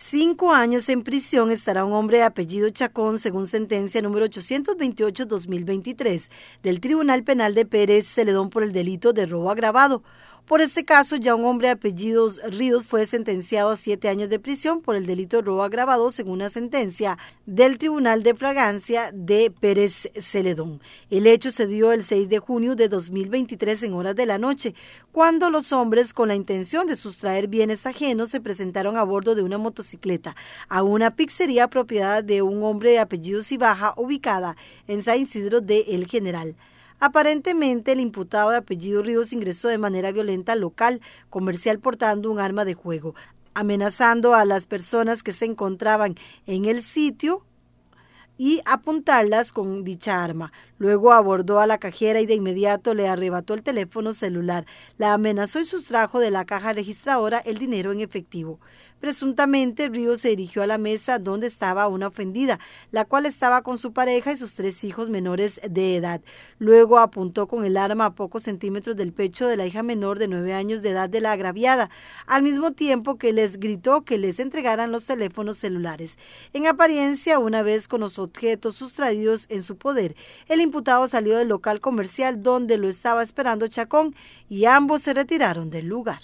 Cinco años en prisión estará un hombre de apellido Chacón, según sentencia número 828-2023 del Tribunal Penal de Pérez Celedón por el delito de robo agravado. Por este caso, ya un hombre de apellidos Ríos fue sentenciado a siete años de prisión por el delito de robo agravado según una sentencia del Tribunal de Fragancia de Pérez Celedón. El hecho se dio el 6 de junio de 2023 en horas de la noche, cuando los hombres con la intención de sustraer bienes ajenos se presentaron a bordo de una motocicleta a una pizzería propiedad de un hombre de apellidos baja ubicada en San Isidro de El General. Aparentemente, el imputado de apellido Ríos ingresó de manera violenta al local comercial portando un arma de juego, amenazando a las personas que se encontraban en el sitio y apuntarlas con dicha arma. Luego abordó a la cajera y de inmediato le arrebató el teléfono celular, la amenazó y sustrajo de la caja registradora el dinero en efectivo. Presuntamente, río se dirigió a la mesa donde estaba una ofendida, la cual estaba con su pareja y sus tres hijos menores de edad. Luego apuntó con el arma a pocos centímetros del pecho de la hija menor de nueve años de edad de la agraviada, al mismo tiempo que les gritó que les entregaran los teléfonos celulares. En apariencia, una vez con los objetos sustraídos en su poder, el imputado salió del local comercial donde lo estaba esperando Chacón y ambos se retiraron del lugar.